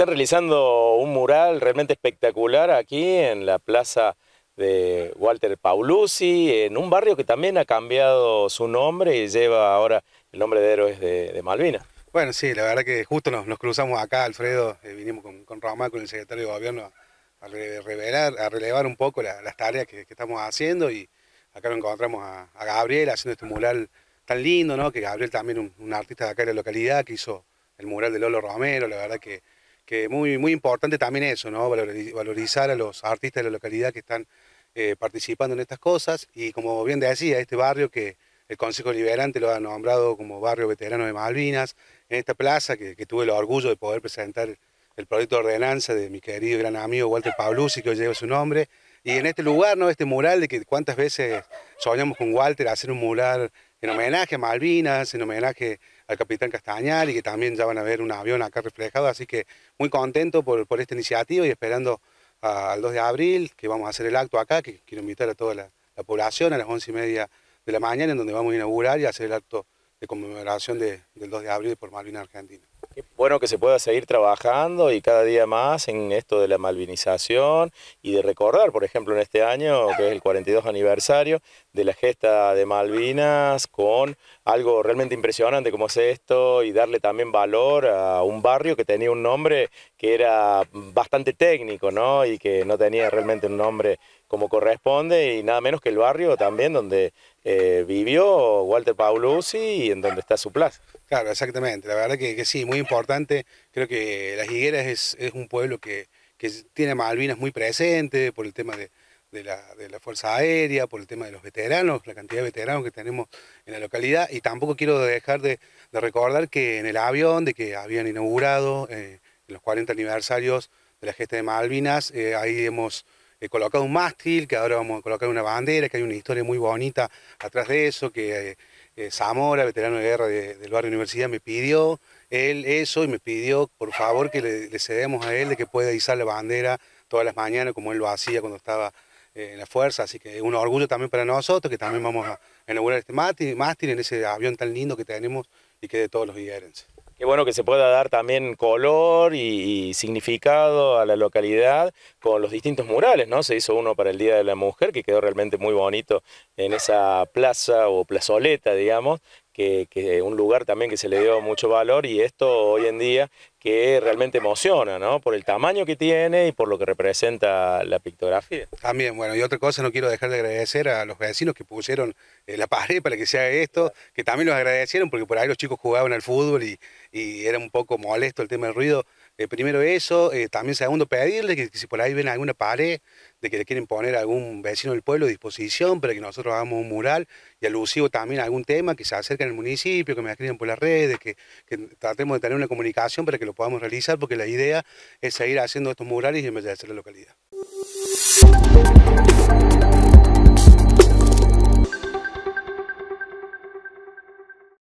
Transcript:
Está realizando un mural realmente espectacular aquí en la plaza de Walter Paulucci, en un barrio que también ha cambiado su nombre y lleva ahora el nombre de Héroes de, Malvina. Malvinas. Bueno, sí, la verdad que justo nos, cruzamos acá, Alfredo, eh, vinimos con, con con el secretario de gobierno, a, revelar, a relevar un poco las tareas que, estamos haciendo y acá lo encontramos a, Gabriel haciendo este mural tan lindo, ¿no? Que Gabriel también, un, un artista de acá de la localidad, que hizo el mural de Lolo Romero, la verdad que que muy, muy importante también eso, ¿no? valorizar a los artistas de la localidad que están eh, participando en estas cosas y como bien decía, este barrio que el Consejo Liberante lo ha nombrado como barrio veterano de Malvinas, en esta plaza que, tuve el orgullo de poder presentar el proyecto de ordenanza de mi querido y gran amigo Walter Pabluzzi, que hoy lleva su nombre, y en este lugar, ¿no? Este mural de que cuántas veces soñamos con Walter hacer un mural en homenaje a Malvinas, en homenaje al capitán Castañal y que también ya van a ver un avión acá reflejado, así que muy contento por, por esta iniciativa y esperando al 2 de abril, que vamos a hacer el acto acá, que quiero invitar a toda la, población a las 11 y media de la mañana, en donde vamos a inaugurar y hacer el acto de conmemoración del 2 de abril por Malvinas Argentina bueno que se pueda seguir trabajando y cada día más en esto de la malvinización y de recordar, por ejemplo, en este año, que es el 42 aniversario de la gesta de Malvinas, con algo realmente impresionante como es esto y darle también valor a un barrio que tenía un nombre que era bastante técnico, ¿no? Y que no tenía realmente un nombre como corresponde y nada menos que el barrio también donde eh, vivió Walter Paulucci y en donde está su plaza. Claro, exactamente. La verdad que, sí, muy importante. Creo que Las Higueras es, un pueblo que, tiene Malvinas muy presente por el tema de, la, Fuerza Aérea, por el tema de los veteranos, la cantidad de veteranos que tenemos en la localidad. Y tampoco quiero dejar de, recordar que en el avión, de que habían inaugurado eh, los 40 aniversarios de la gesta de Malvinas, eh, ahí hemos he colocado un mástil, que ahora vamos a colocar una bandera, que hay una historia muy bonita atrás de eso, que eh, Zamora, veterano de guerra del barrio Universidad, me pidió él eso y me pidió por favor que le, cedemos a él de que pueda izar la bandera todas las mañanas como él lo hacía cuando estaba eh, en la fuerza, así que es un orgullo también para nosotros, que también vamos a inaugurar este mástil, en ese avión tan lindo que tenemos y que de todos los higuerenses. Y bueno que se pueda dar también color y, significado a la localidad con los distintos murales, ¿no? Se hizo uno para el Día de la Mujer que quedó realmente muy bonito en esa plaza o plazoleta, digamos, que, un lugar también que se le dio mucho valor y esto hoy en día que realmente emociona, ¿no? Por el tamaño que tiene y por lo que representa la pictografía. También, bueno, y otra cosa, no quiero dejar de agradecer a los vecinos que pusieron eh, la pared para que se haga esto, que también los agradecieron porque por ahí los chicos jugaban al fútbol y, y era un poco molesto el tema del ruido. Eh, primero eso, eh, también segundo pedirle que, si por ahí ven alguna pared, de que le quieren poner a algún vecino del pueblo a disposición para que nosotros hagamos un mural y alusivo también a algún tema que se acerque el municipio, que me escriban por las redes, que, tratemos de tener una comunicación para que lo podamos realizar, porque la idea es seguir haciendo estos murales y hacer la localidad.